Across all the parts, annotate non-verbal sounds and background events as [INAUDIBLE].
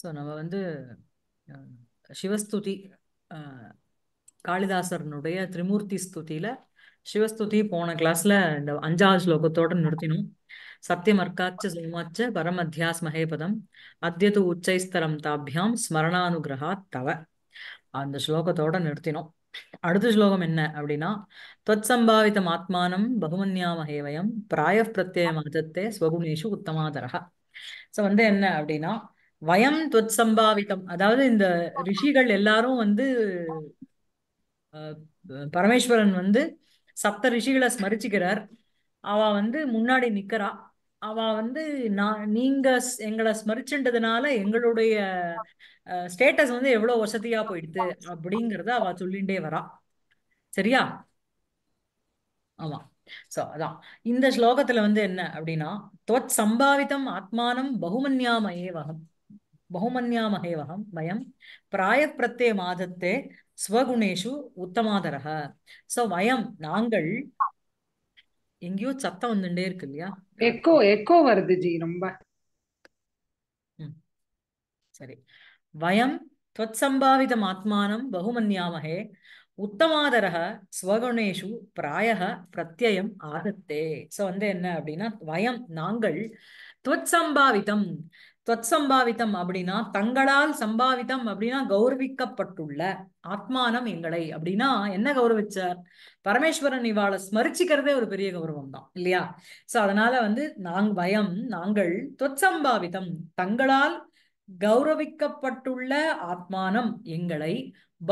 So நம்ம வந்து சிவஸ்துதி காளிதாசரனுடைய திரிமூர்த்தி ஸ்துதியில சிவஸ்துதி போன கிளாஸ்ல இந்த அஞ்சாவது ஸ்லோகத்தோடு நிறுத்தினோம் சத்தியமர்காச்ச சுமாச்ச பரமத்தியாஸ் மகேபதம் அத்தியது உச்சைஸ்தரம் தாபியாம் ஸ்மரணானுகிரகா தவ அந்த ஸ்லோகத்தோட நிறுத்தினோம் அடுத்த ஸ்லோகம் என்ன அப்படின்னா தொத்சம்பாவிதம் ஆத்மானம் பகுமன்யாமஹே வயம் பிராய பிரத்யேகமாஜத்தே ஸ்வகுணேஷு உத்தமாதரகா ஸோ வந்து என்ன அப்படின்னா வயம் துவத்சம்பாவிதம் அதாவது இந்த ரிஷிகள் எல்லாரும் வந்து பரமேஸ்வரன் வந்து சப்த ரிஷிகளை ஸ்மரிச்சுக்கிறார் அவ வந்து முன்னாடி நிக்கிறா அவ வந்து நான் நீங்க எங்களை ஸ்மரிச்சுன்றதுனால எங்களுடைய ஸ்டேட்டஸ் வந்து எவ்வளவு வசதியா போயிடுது அப்படிங்கறத அவ சொல்லிண்டே வரா சரியா ஆமா சோ அதான் இந்த ஸ்லோகத்துல வந்து என்ன அப்படின்னா தொத் சம்பாவிதம் ஆத்மானம் பகுமன்யாமயே வகம் பகுமன்யாமகேவகம் வயம் பிராய பிரத்தே மாதத்தே ஸ்வகுணேஷு உத்தமாதரக சோ வயம் நாங்கள் எங்கேயோ சத்தம் வந்துட்டே இருக்கு இல்லையா எக்கோ எக்கோ வருது ஜி ரொம்ப சரி வயம் त्वत्सम्भावितम् ஆத்மானம் பகுமன்யாமகே உத்தமாதரக ஸ்வகுணேஷு பிராய பிரத்யம் ஆகத்தே சோ வந்து என்ன அப்படின்னா வயம் நாங்கள் துவத்சம்பாவிதம் ஸ்வத்சம்பாவித்தம் அப்படின்னா தங்களால் சம்பாவிதம் அப்படின்னா கௌரவிக்கப்பட்டுள்ள ஆத்மானம் எங்களை அப்படின்னா என்ன கௌரவிச்சார் பரமேஸ்வரன் இவாளை ஸ்மரிச்சிக்கிறதே ஒரு பெரிய கௌரவம் தான் இல்லையா சோ அதனால வந்து நாங் பயம் நாங்கள் தொத்சம்பாவிதம் தங்களால் கௌரவிக்கப்பட்டுள்ள ஆத்மானம் எங்களை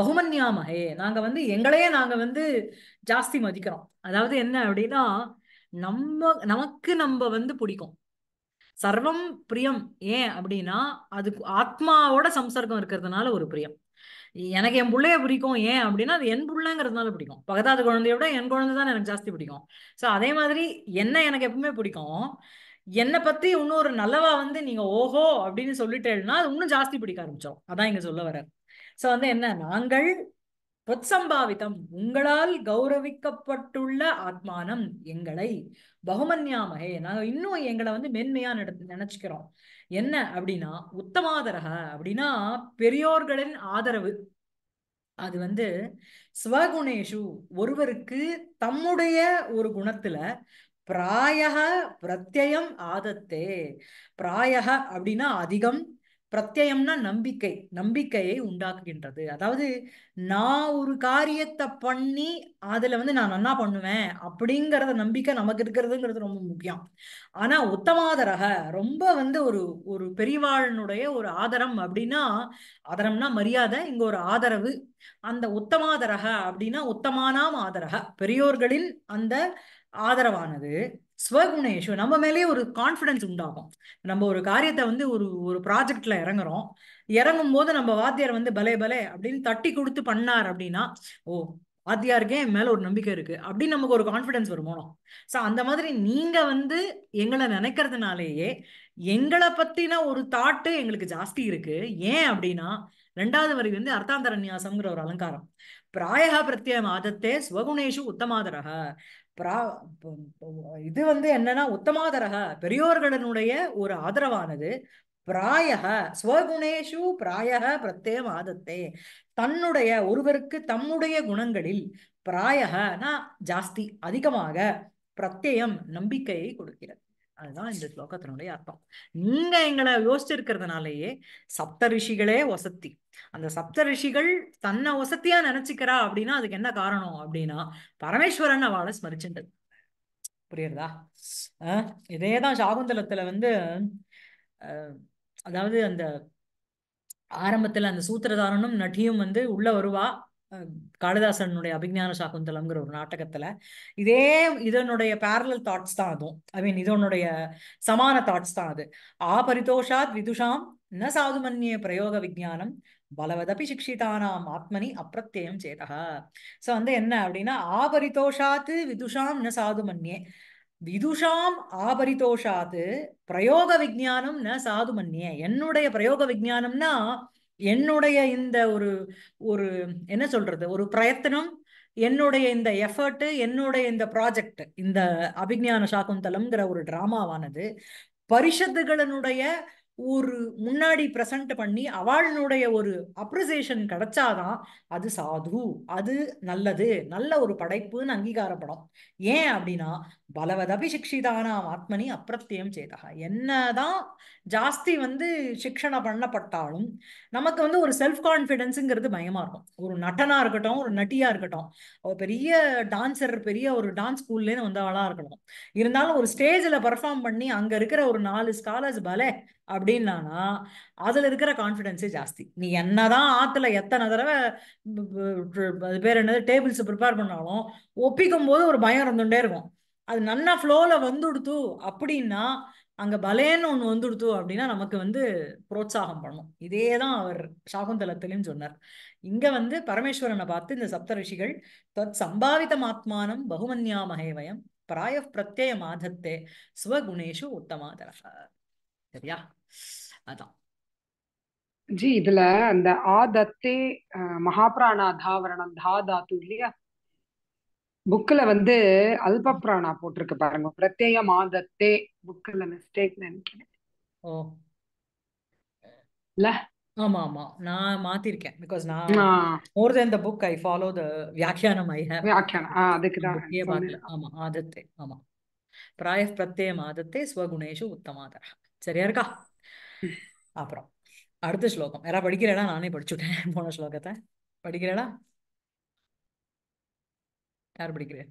பகுமன்யாமகே நாங்க வந்து எங்களையே நாங்க வந்து ஜாஸ்தி மதிக்கிறோம் அதாவது என்ன அப்படின்னா நம்ம நமக்கு நம்ம வந்து பிடிக்கும் சர்வம் பிரியம் ஏன் அப்படின்னா அதுக்கு ஆத்மாவோட சம்சர்க்கம் இருக்கிறதுனால ஒரு பிரியம் எனக்கு என் பிள்ளைய பிடிக்கும் ஏன் அப்படின்னா அது என் பிள்ளைங்கிறதுனால பிடிக்கும் பகதாது குழந்தையோட என் குழந்தை தான் எனக்கு ஜாஸ்தி பிடிக்கும் ஸோ அதே மாதிரி என்ன எனக்கு எப்பவுமே பிடிக்கும் என்னை பத்தி இன்னொரு நல்லவா வந்து நீங்க ஓஹோ அப்படின்னு சொல்லிட்டேன்னா அது இன்னும் ஜாஸ்தி பிடிக்க ஆரம்பிச்சோம் அதான் இங்க சொல்ல வர ஸோ வந்து என்ன நாங்கள் பொற்சம்பாவிதம் உங்களால் கௌரவிக்கப்பட்டுள்ள ஆத்மானம் எங்களை பகுமன்யாமகே நாங்க இன்னும் எங்களை வந்து மென்மையா நட நினைச்சுக்கிறோம் என்ன அப்படின்னா உத்தமாதரக அப்படின்னா பெரியோர்களின் ஆதரவு அது வந்து ஸ்வகுணேஷு ஒருவருக்கு தம்முடைய ஒரு குணத்துல பிராயக பிரத்யம் ஆதத்தே பிராயக அப்படின்னா அதிகம் பிரத்யம்னா நம்பிக்கை நம்பிக்கையை உண்டாக்குகின்றது அதாவது நான் ஒரு காரியத்தை பண்ணி அதுல வந்து நான் நன்னா பண்ணுவேன் அப்படிங்கறத நம்பிக்கை நமக்கு இருக்கிறதுங்கிறது ரொம்ப முக்கியம் ஆனா உத்தமாதரக ரொம்ப வந்து ஒரு ஒரு பெரியவாளனுடைய ஒரு ஆதரம் அப்படின்னா ஆதரம்னா மரியாதை இங்க ஒரு ஆதரவு அந்த உத்தமாதரக அப்படின்னா உத்தமானாம் ஆதரக பெரியோர்களின் அந்த ஆதரவானது ஸ்வகுண நம்ம மேலேயே ஒரு கான்ஃபிடன்ஸ் உண்டாகும் நம்ம ஒரு காரியத்தை வந்து ஒரு ஒரு ப்ராஜெக்ட்ல இறங்குறோம் இறங்கும் போது நம்ம வாத்தியார் வந்து பலே பலே அப்படின்னு தட்டி கொடுத்து பண்ணார் அப்படின்னா ஓ வாத்தியாருக்கே என் மேல ஒரு நம்பிக்கை இருக்கு அப்படின்னு நமக்கு ஒரு கான்ஃபிடன்ஸ் போனோம் ஸோ அந்த மாதிரி நீங்க வந்து எங்களை நினைக்கிறதுனாலேயே எங்களை பத்தின ஒரு தாட்டு எங்களுக்கு ஜாஸ்தி இருக்கு ஏன் அப்படின்னா ரெண்டாவது வரி வந்து அர்த்தாந்தரநியாசம்ங்கிற ஒரு அலங்காரம் பிராய மாதத்தே ஸ்வகுணேஷு உத்தமாதரக பிரா இது வந்து என்னன்னா உத்தமாதரக பெரியோர்களினுடைய ஒரு ஆதரவானது பிராய ஸ்வகுணேஷு பிராய பிரத்யம் ஆதத்தே தன்னுடைய ஒருவருக்கு தம்முடைய குணங்களில் பிராயகனா ஜாஸ்தி அதிகமாக பிரத்யம் நம்பிக்கையை கொடுக்கிறது அதுதான் இந்த ஸ்லோகத்தினுடைய அர்த்தம் நீங்க எங்களை யோசிச்சிருக்கிறதுனாலயே சப்த ரிஷிகளே வசத்தி அந்த சப்த ரிஷிகள் தன்னை வசத்தியா நினைச்சுக்கிறா அப்படின்னா அதுக்கு என்ன காரணம் அப்படின்னா பரமேஸ்வரன் அவளை ஸ்மரிச்சுட்டது புரியுறதா இதேதான் சாகுந்தலத்துல வந்து அதாவது அந்த ஆரம்பத்துல அந்த சூத்திரதாரனும் நட்டியும் வந்து உள்ள வருவா காளிதாசனுடைய அபிஜான சாகுந்தலம்ங்கிற ஒரு நாட்டகத்துல இதே இதனுடைய பேரலல் தாட்ஸ் தான் அதுவும் ஐ மீன் இதனுடைய சமான தாட்ஸ் தான் அது ஆ பரிதோஷாத் விதுஷாம் ந சாதுமன்ய பிரயோக விஜானம் பலவதபி சிக்ஷிதானாம் ஆத்மனி அப்பிரத்தியம் சேதா சோ வந்து என்ன அப்படின்னா ஆபரிதோஷாத்து விதுஷாம் ந சாதுமன்யே விதுஷாம் ஆபரிதோஷாத்து பிரயோக விஜானம் ந சாதுமன்யே என்னுடைய பிரயோக விஜானம்னா என்னுடைய இந்த ஒரு ஒரு என்ன சொல்றது ஒரு பிரயத்தனம் என்னுடைய இந்த எஃபர்ட்டு என்னுடைய இந்த ப்ராஜெக்ட் இந்த அபிஜான சாகுந்தலம்ங்கிற ஒரு டிராமாவானது பரிஷத்துகளினுடைய ஒரு முன்னாடி ப்ரெசன்ட் பண்ணி அவளினுடைய ஒரு அப்ரிசியேஷன் கிடைச்சாதான் அது சாது அது நல்லது நல்ல ஒரு படைப்புன்னு அங்கீகாரப்படும் ஏன் அப்படின்னா பலவதபி சிக்ஷிதானாம் ஆத்மனி அப்பிரத்தியம் சேதகா என்னதான் ஜாஸ்தி வந்து சிக்ஷனை பண்ணப்பட்டாலும் நமக்கு வந்து ஒரு செல்ஃப் கான்ஃபிடென்ஸுங்கிறது பயமா இருக்கும் ஒரு நட்டனா இருக்கட்டும் ஒரு நட்டியா இருக்கட்டும் பெரிய டான்சர் பெரிய ஒரு டான்ஸ் ஸ்கூல்லேருந்து வந்தவளா இருக்கட்டும் இருக்கணும் இருந்தாலும் ஒரு ஸ்டேஜில் பர்ஃபார்ம் பண்ணி அங்க இருக்கிற ஒரு நாலு ஸ்காலர்ஸ் பலே அப்படின்னானா அதுல இருக்கிற கான்ஃபிடென்ஸே ஜாஸ்தி நீ என்னதான் ஆத்துல எத்தனை தடவை அது பேர் என்னது டேபிள்ஸ் ப்ரிப்பேர் பண்ணாலும் ஒப்பிக்கும் போது ஒரு பயம் இருந்துட்டே இருக்கும் அது நல்லா ஃப்ளோவில் வந்துடுத்து அப்படின்னா அங்கே பலேன்னு ஒன்று வந்துடுத்து அப்படின்னா நமக்கு வந்து புரோத்சாகம் பண்ணும் இதே தான் அவர் சாகுந்தலத்திலையும் சொன்னார் இங்கே வந்து பரமேஸ்வரனை பார்த்து இந்த சப்த ரிஷிகள் தத் சம்பாவிதம் ஆத்மானம் பகுமன்யா வயம் பிராய பிரத்யய மாதத்தே சுவகுணேஷு உத்தமாதர சரியா அதான் ஜி இதுல அந்த ஆதத்தே மகாபிராணா தாவரணம் தா தாத்து இல்லையா புக்ல வந்து அல்ப பிராணா போட்டிருக்கு பாருங்க பிரத்யேக மாதத்தே புக்ல மிஸ்டேக் நினைக்கிறேன் ஓ இல்ல ஆமா ஆமா நான் மாத்திருக்கேன் பிகாஸ் நான் மோர் தென் the book I follow the வியாக்கியானம் ஐ ஹேவ் வியாக்கியானம் அதுக்கு தான் ஆமா ஆதத்தே ஆமா பிராய பிரத்யேக மாதத்தே ஸ்வகுணேஷு உத்தமாதர சரியா இருக்கா அப்புறம் அடுத்த ஸ்லோகம் யாராவது படிக்கிறேடா நானே படிச்சுட்டேன் போன ஸ்லோகத்தை படிக்கிறேடா யார் படிக்கிறேன்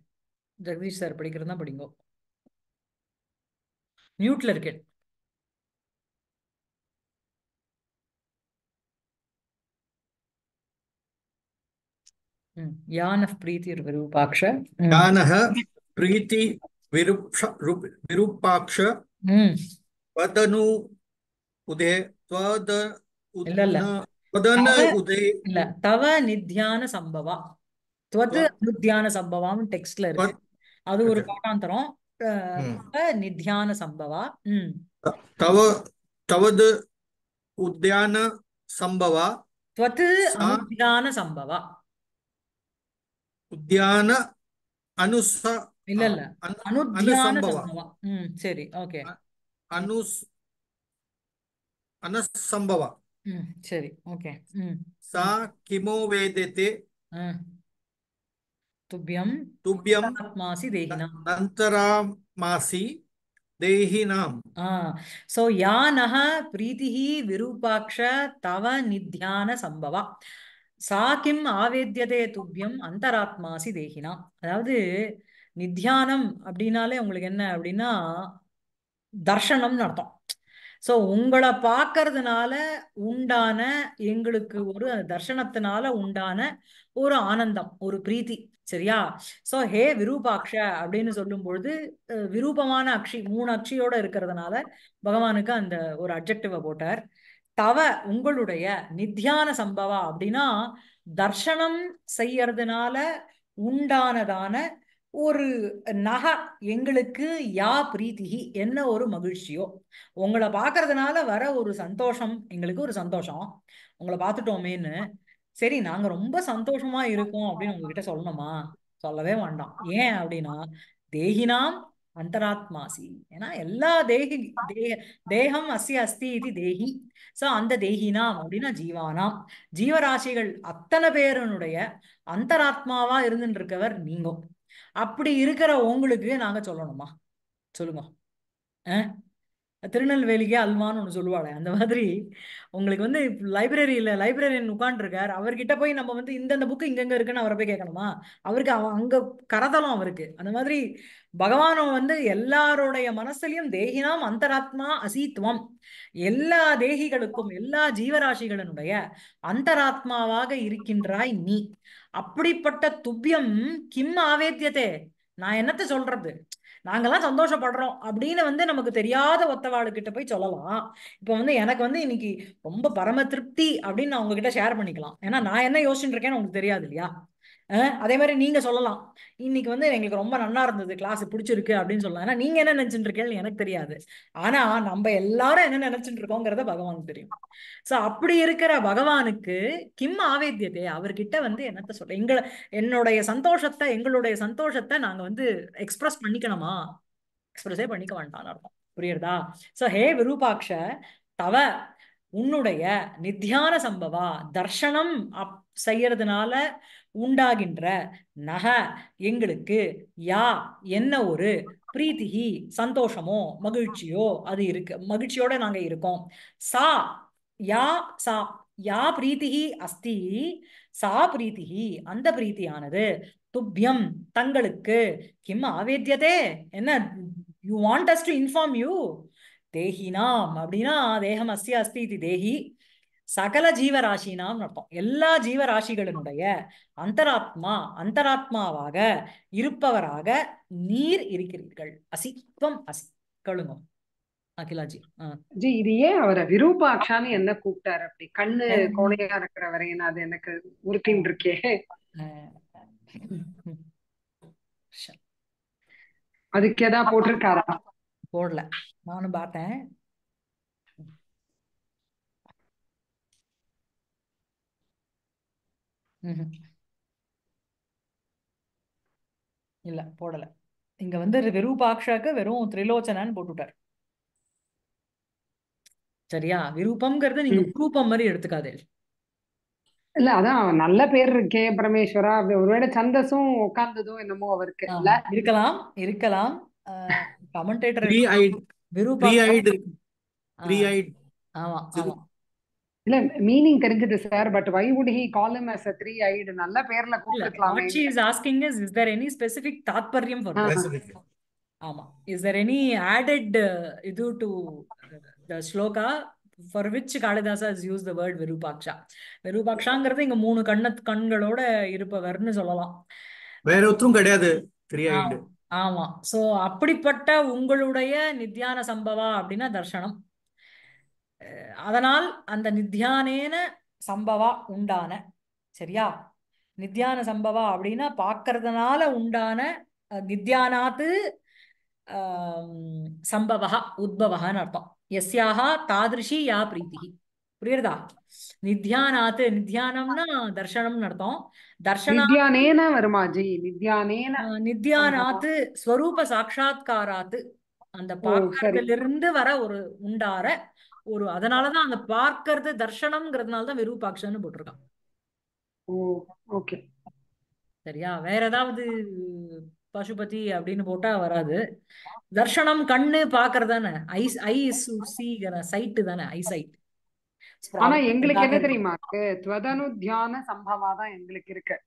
ஜெகதீஷ் சார் படிக்கிறது தான் படிங்கோ நியூட்ல இருக்கேன் தவ சம்பவா ஸோ வந்து நித்தியான சம்பவம் டெக்ஸ்ட்ல இருக்கு அது ஒரு பாடாந்தரம் hmm. நித்தியான சம்பவா ம் தவ தவது உத்தியான சம்பவா அனுத்தியான சம்பவா உத்தியான அனுச இல்ல இல்ல அனுத்தியான சம்பவா ம் சரி ஓகே அனுஸ் அனசம்பவா ம் சரி ஓகே ம் சா கிமோ வேதத்தை துப்யம் तुभ्यं तुभ्यं तत्मासि देहिनाम् अन्तरामासि ஆ சோ यानः प्रीतिः விருபாக்ஷ தவ நித்யான சம்பவா சா கிம் ஆவேத்தியதே துப்பியம் அந்தராத்மாசி தேகினா அதாவது நித்தியானம் அப்படின்னாலே உங்களுக்கு என்ன அப்படின்னா தர்ஷனம்னு அர்த்தம் ஸோ உங்களை பார்க்கறதுனால உண்டான எங்களுக்கு ஒரு தர்சனத்தினால உண்டான ஒரு ஆனந்தம் ஒரு பிரீத்தி சரியா சோ ஹே விரூபாக்ஷ அப்படின்னு சொல்லும் பொழுது விரூபமான அக்ஷி மூணு அக்ஷியோட இருக்கிறதுனால பகவானுக்கு அந்த ஒரு அப்ஜெக்டிவ போட்டார் தவ உங்களுடைய நித்தியான சம்பவா அப்படின்னா தர்ஷனம் செய்யறதுனால உண்டானதான ஒரு நகை எங்களுக்கு யா பிரீத்திகி என்ன ஒரு மகிழ்ச்சியோ உங்களை பார்க்கறதுனால வர ஒரு சந்தோஷம் எங்களுக்கு ஒரு சந்தோஷம் உங்களை பார்த்துட்டோமேன்னு சரி நாங்க ரொம்ப சந்தோஷமா இருக்கோம் அப்படின்னு உங்ககிட்ட சொல்லணுமா சொல்லவே வேண்டாம் ஏன் அப்படின்னா தேகினாம் அந்தராத்மாசி ஏன்னா எல்லா தேகி தேக தேகம் அஸ்தி அஸ்தி இது தேகி ஸோ அந்த தேகினாம் அப்படின்னா ஜீவானாம் ஜீவராசிகள் அத்தனை பேருனுடைய அந்தராத்மாவா இருந்துட்டு இருக்கவர் நீங்கும் அப்படி இருக்கிற உங்களுக்கு நாங்க சொல்லணுமா சொல்லுங்க திருநெல்வேலிக்கே அல்வான்னு ஒன்று சொல்லுவாளே அந்த மாதிரி உங்களுக்கு வந்து லைப்ரரியில் லைப்ரரியன் உட்காந்துருக்கார் அவர்கிட்ட போய் நம்ம வந்து இந்தந்த புக்கு இங்கங்கே இருக்குன்னு அவரை போய் கேட்கணுமா அவருக்கு அவன் அங்கே கரதளம் அவருக்கு அந்த மாதிரி பகவானும் வந்து எல்லாருடைய மனசுலையும் தேகினாம் அந்தராத்மா அசீத்துவம் எல்லா தேகிகளுக்கும் எல்லா ஜீவராசிகளினுடைய அந்தராத்மாவாக இருக்கின்றாய் நீ அப்படிப்பட்ட துப்பியம் கிம் ஆவேத்தியதே நான் என்னத்தை சொல்றது நாங்கெல்லாம் சந்தோஷப்படுறோம் அப்படின்னு வந்து நமக்கு தெரியாத ஒத்தவாடு கிட்ட போய் சொல்லலாம் இப்போ வந்து எனக்கு வந்து இன்னைக்கு ரொம்ப பரம திருப்தி அப்படின்னு நான் உங்ககிட்ட ஷேர் பண்ணிக்கலாம் ஏன்னா நான் என்ன யோசிச்சுட்டு இருக்கேன்னு உங்களுக்கு தெரியாது இல்லையா அதே மாதிரி நீங்க சொல்லலாம் இன்னைக்கு வந்து எங்களுக்கு ரொம்ப நல்லா இருந்தது கிளாஸ் பிடிச்சிருக்கு அப்படின்னு சொல்லலாம் ஏன்னா நீங்க என்ன நினைச்சிட்டு இருக்கீங்கன்னு எனக்கு தெரியாது ஆனா நம்ம எல்லாரும் என்ன நினைச்சிட்டு இருக்கோங்கிறத பகவானுக்கு தெரியும் சோ அப்படி இருக்கிற பகவானுக்கு கிம் ஆவேத்தியத்தை அவர்கிட்ட வந்து என்னத்த சொல்ற எங்களை என்னுடைய சந்தோஷத்தை எங்களுடைய சந்தோஷத்தை நாங்க வந்து எக்ஸ்பிரஸ் பண்ணிக்கணுமா எக்ஸ்பிரஸே பண்ணிக்க வேண்டாம் புரியுறதா சோ ஹே விருபாக்ஷ தவ உன்னுடைய நித்தியான சம்பவா தர்ஷனம் அப் செய்யறதுனால உண்டாகின்ற நக எங்களுக்கு யா என்ன ஒரு பிரீத்திகி சந்தோஷமோ மகிழ்ச்சியோ அது இருக்கு மகிழ்ச்சியோட நாங்க இருக்கோம் சா யா சா யா பிரீத்திகி அஸ்தி சா பிரீத்திகி அந்த பிரீத்தியானது துப்பியம் தங்களுக்கு கிம் ஆவேத்தியதே என்ன you want us to inform you தேஹினாம் அப்படின்னா தேகம் அஸ்தி அஸ்தி இது தேஹி சகல ஜீவராசினாம் நடப்போம் எல்லா ஜீவராசிகளினுடைய அந்தராத்மா அந்தராத்மாவாக இருப்பவராக நீர் இருக்கிறீர்கள் அசித்வம் அசி கழுங்கும் அகிலாஜி ஜி இது ஏன் அவரை விரூபாட்சான்னு என்ன கூப்பிட்டாரு அப்படி கண்ணு கோணையா இருக்கிற வரையும் அது எனக்கு உறுத்தின்னு இருக்கே அதுக்கு ஏதாவது போட்டிருக்காரா போடல நானும் பார்த்தேன் இல்ல போடல இங்க வந்து விரூபாக்ஷாக்கு வெறும் திரிலோச்சனான்னு போட்டுட்டார் சரியா விரூபம்ங்கிறத நீங்க குரூபம் மாதிரி எடுத்துக்காதே இல்ல அதான் நல்ல பேர் இருக்கே பரமேஸ்வரா ஒருவேளை சந்தஸும் உட்கார்ந்ததும் என்னமோ அவருக்கு இருக்கலாம் இருக்கலாம் கமெண்டேட்டர் விரூபம் ஆமா ஆமா இல்ல மீனிங் தெரிஞ்சது sir but why would he call him as a three eyed நல்ல பேர்ல கூப்பிடலாம் what she is asking is is there any specific தாத்பரியம் for specific ஆமா is there any added uh, இது to the shloka for which Kalidasa has used the word Virupaksha விருபாக்ஷாங்கிறது இங்க மூணு கண்ண கண்களோட இருப்பவர்னு சொல்லலாம் வேற ஒத்தும் கிடையாது ஆமா சோ அப்படிப்பட்ட உங்களுடைய நித்தியான சம்பவா அப்படின்னா தர்ஷனம் அதனால் அந்த நித்தியானேன சம்பவா உண்டான சரியா நித்தியான சம்பவா அப்படின்னா பார்க்கறதுனால உண்டான நித்தியானாத்து சம்பவா உத்பவகான்னு அர்த்தம் எஸ்யாக தாதிருஷி யா பிரீத்தி புரியுறதா நித்தியானாத்து நித்தியானம்னா தர்ஷனம்னு அர்த்தம் தர்ஷனானேன வருமாஜி நித்தியானேன நித்தியானாத்து ஸ்வரூப சாட்சா்காராத்து அந்த பார்க்கறதுல இருந்து வர ஒரு உண்டார ஒரு அதனாலதான் அந்த பார்க்கறது தர்ஷனம்ங்கிறதுனாலதான் தான் போட்டிருக்கான் ஓகே சரியா வேற ஏதாவது பசுபதி அப்படின்னு போட்டா வராது தர்ஷனம் கண்ணு தானே ஐ ஐ சீக்கிற சைட்டு தானே ஐ சைட் ஆனா எங்களுக்கு என்ன தெரியுமா துவதனு தியான சம்பவா தான் எங்களுக்கு இருக்கு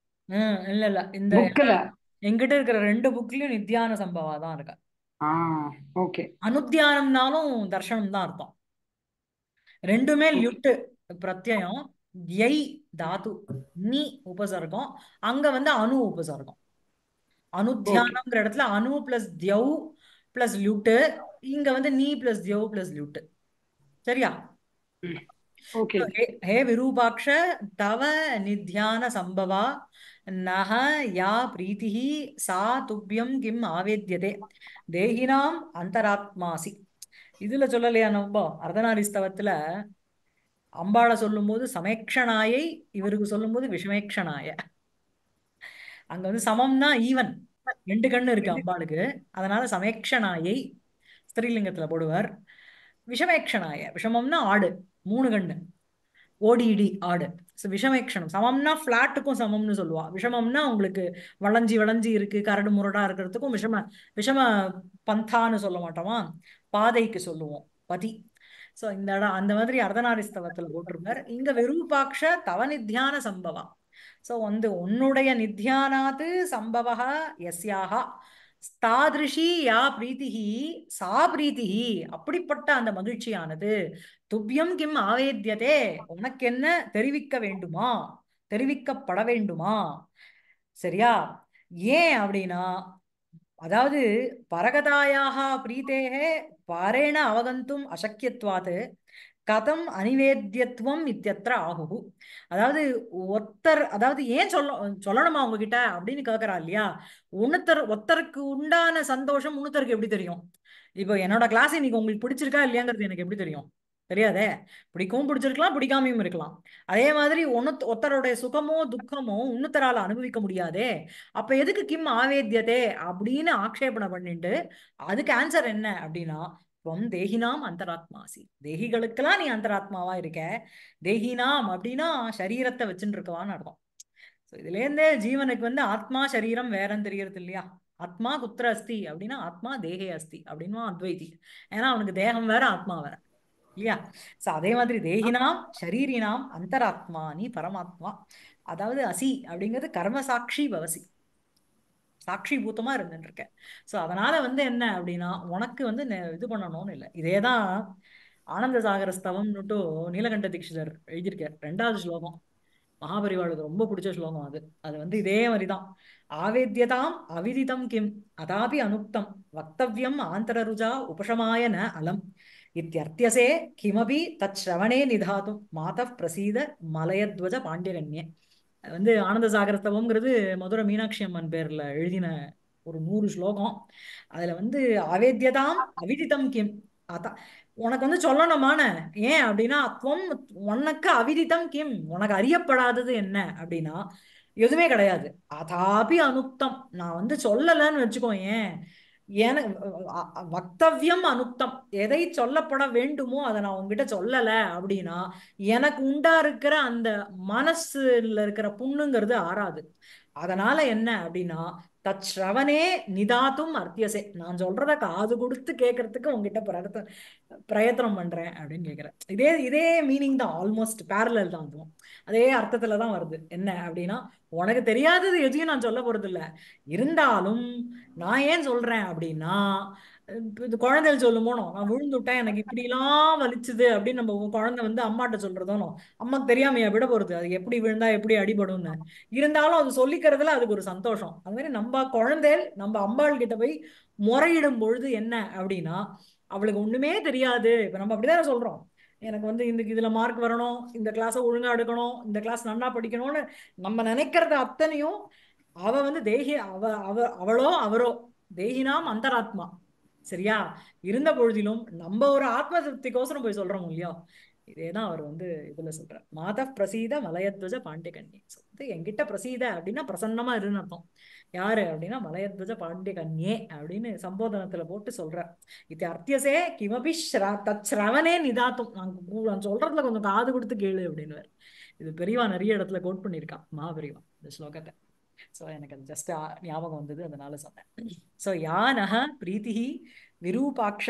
இல்ல இல்ல இந்த எங்கிட்ட இருக்கிற ரெண்டு புக்லயும் நித்தியான சம்பவா தான் இருக்கா ஓகே அனுத்தியானம்னாலும் தர்ஷனம் தான் அர்த்தம் ரெண்டுமே லிட்டு பிரத்யம் எய் தாத்து நீ உபசர்க்கம் அங்க வந்து அணு உபசர்க்கம் அனுத்தியானம்ங்கிற இடத்துல அணு பிளஸ் தியவ் பிளஸ் லுட்டு இங்க வந்து நீ பிளஸ் தியவ் பிளஸ் லியூட்டு சரியா ஹே விரூபாட்ச தவ நித்தியான சம்பவா நக யா பிரீத்தி சா துப்பியம் கிம் ஆவேத்தியதே தேகினாம் அந்தராத்மாசி இதுல சொல்லலையா நம்ப அர்த்தநாரிஸ்தவத்துல அம்பாளை சொல்லும்போது சமேக்ஷனாயை இவருக்கு சொல்லும்போது விஷமேக்ஷனாய அங்க வந்து சமம்னா ஈவன் ரெண்டு கண்ணு இருக்கு அம்பாளுக்கு அதனால சமேக்ஷனாயை ஸ்திரீலிங்கத்துல போடுவார் விஷமேக்ஷனாய விஷமம்னா ஆடு மூணு கண்ணு ஓடிடி ஆடு விஷமேக்ஷனம் சமம்னா பிளாட்டுக்கும் சமம்னு சொல்லுவா விஷமம்னா உங்களுக்கு வளைஞ்சி வளைஞ்சி இருக்கு கரடு முரடா இருக்கிறதுக்கும் விஷம விஷம பந்தான்னு சொல்ல மாட்டோமா பாதைக்கு சொல்லுவோம் பதி ஸோ இந்த இடம் அந்த மாதிரி அர்த்தநாரிஸ்தவத்தில் போட்டிருப்பார் இங்க விரூபாட்ச தவ நித்தியான சம்பவம் ஸோ வந்து உன்னுடைய நித்தியானாது சம்பவா எஸ்யாக ஸ்தாதிருஷி யா பிரீத்திஹி சா பிரீத்திஹி அப்படிப்பட்ட அந்த மகிழ்ச்சியானது துப்பியம் கிம் ஆவேத்தியதே உனக்கு என்ன தெரிவிக்க வேண்டுமா தெரிவிக்கப்பட வேண்டுமா சரியா ஏன் அப்படின்னா அதாவது பரகதாயாக பிரீத்தேகே பாரேண அவகந்தும் அசக்கியத்வாது கதம் அனிவேத்தியத்துவம் இத்தியத்திர ஆகு அதாவது ஒத்தர் அதாவது ஏன் சொல்ல சொல்லணுமா உங்ககிட்ட அப்படின்னு கேட்கறா இல்லையா ஒன்னுத்தர் ஒத்தருக்கு உண்டான சந்தோஷம் உணத்தருக்கு எப்படி தெரியும் இப்போ என்னோட கிளாஸ் இன்னைக்கு உங்களுக்கு பிடிச்சிருக்கா இல்லையாங்கிறது எனக்கு எப்படி தெரியும் தெரியாதே பிடிக்கவும் பிடிச்சிருக்கலாம் பிடிக்காமையும் இருக்கலாம் அதே மாதிரி ஒன்னு ஒருத்தருடைய சுகமோ துக்கமோ இன்னொருத்தரால அனுபவிக்க முடியாதே அப்ப எதுக்கு கிம் ஆவேத்தியதே அப்படின்னு ஆக்ஷேபனை பண்ணிட்டு அதுக்கு ஆன்சர் என்ன அப்படின்னா துவம் தேகினாம் அந்தராத்மாசி தேகிகளுக்கெல்லாம் நீ அந்தராத்மாவா இருக்க தேகினாம் அப்படின்னா சரீரத்தை வச்சுட்டு இருக்கவான்னு அர்த்தம் இதுல இருந்தே ஜீவனுக்கு வந்து ஆத்மா சரீரம் வேறன்னு தெரியறது இல்லையா ஆத்மா குத்திர அஸ்தி அப்படின்னா ஆத்மா தேகே அஸ்தி அப்படின்னு அத்வைதி ஏன்னா அவனுக்கு தேகம் வேற ஆத்மா வேற இல்லையா ஸோ அதே மாதிரி தேகினாம் ஷரீரினாம் அந்தராத்மா நீ பரமாத்மா அதாவது அசி அப்படிங்கிறது கர்ம சாட்சி பவசி சாட்சி பூத்தமா இருந்துருக்க ஸோ அதனால வந்து என்ன அப்படின்னா உனக்கு வந்து இது பண்ணணும்னு இல்லை இதே தான் ஆனந்த சாகர ஸ்தவம்னுட்டு நீலகண்ட தீட்சிதர் எழுதியிருக்கார் ரெண்டாவது ஸ்லோகம் மகாபரிவாளுக்கு ரொம்ப பிடிச்ச ஸ்லோகம் அது அது வந்து இதே மாதிரி தான் ஆவேத்தியதாம் அவிதிதம் கிம் அதாபி அனுக்தம் வக்தவியம் ஆந்தரருஜா உபசமாய ந அலம் இத்தியர்த்தியசே கிமபி தத் ஸ்ரவணே நிதாத்தும் மாத பிரசீத மலையத்வஜ பாண்டியகன்யே அது வந்து ஆனந்த சாகரத்தவங்கிறது மதுரை மீனாட்சி அம்மன் பேர்ல எழுதின ஒரு நூறு ஸ்லோகம் அதுல வந்து அவேத்தியதாம் அவிதிதம் கிம் அதான் உனக்கு வந்து சொல்லணுமான ஏன் அப்படின்னா அத்வம் உனக்கு அவிதித்தம் கிம் உனக்கு அறியப்படாதது என்ன அப்படின்னா எதுவுமே கிடையாது அதாபி அனுப்தம் நான் வந்து சொல்லலன்னு வச்சுக்கோ ஏன் என வக்தவியம் அனுக்தம் எதை சொல்லப்பட வேண்டுமோ அதை நான் உங்ககிட்ட சொல்லலை அப்படின்னா எனக்கு உண்டா இருக்கிற அந்த மனசுல இருக்கிற புண்ணுங்கிறது ஆறாது அதனால என்ன அப்படின்னா தச்ரவனே நிதாத்தும் அர்த்தியசே நான் சொல்றத காது கொடுத்து கேட்கறதுக்கு உங்ககிட்ட பிரயத்த பிரயத்தனம் பண்றேன் அப்படின்னு கேட்கிறேன் இதே இதே மீனிங் தான் ஆல்மோஸ்ட் பேரலல் தான் அதுவும் அதே அர்த்தத்துல தான் வருது என்ன அப்படின்னா உனக்கு தெரியாதது எதையும் நான் சொல்ல போறது இல்லை இருந்தாலும் நான் ஏன் சொல்றேன் அப்படின்னா இந்த குழந்தைகள் சொல்லும் போனோம் நான் விழுந்துட்டேன் எனக்கு இப்படி எல்லாம் வலிச்சுது அப்படின்னு நம்ம குழந்தை வந்து அம்மாட்ட சொல்றதோனோ அம்மாக்கு தெரியாமையா விட போறது அது எப்படி விழுந்தா எப்படி அடிபடும்னு இருந்தாலும் அது சொல்லிக்கிறதுல அதுக்கு ஒரு சந்தோஷம் அது மாதிரி நம்ம குழந்தைகள் நம்ம அம்பாள் கிட்ட போய் முறையிடும் பொழுது என்ன அப்படின்னா அவளுக்கு ஒண்ணுமே தெரியாது இப்ப நம்ம அப்படிதான் சொல்றோம் எனக்கு வந்து இந்த இதுல மார்க் வரணும் இந்த கிளாஸ் ஒழுங்கா எடுக்கணும் இந்த கிளாஸ் நன்னா படிக்கணும்னு நம்ம நினைக்கிறது அத்தனையும் அவ வந்து தேகி அவ அவ அவளோ அவரோ தேகினாம் அந்தராத்மா சரியா இருந்த பொழுதிலும் நம்ம ஒரு ஆத்ம திருப்திக்கோசரம் போய் சொல்றோம் இல்லையா இதேதான் அவர் வந்து இதுல சொல்றார் மாத பிரசீத மலையத்வஜ பாண்டியகன்யி வந்து என்கிட்ட பிரசீத அப்படின்னா பிரசன்னமா இருன்னு அர்த்தம் யாரு அப்படின்னா மலையத்வஜ கண்ணியே அப்படின்னு சம்போதனத்துல போட்டு சொல்ற இது அர்த்தியசே கிமபி தச்ரவனே நிதாத்தம் நான் சொல்றதுல கொஞ்சம் காது கொடுத்து கேளு அப்படின்னு இது பெரியவா நிறைய இடத்துல கோட் பண்ணியிருக்கான் பெரியவா இந்த ஸ்லோகத்தை ஸோ எனக்கு அது ஜஸ்ட் ஞாபகம் வந்தது அதனால சொன்னேன் ஸோ யானக பிரீத்தி விரூபாட்ச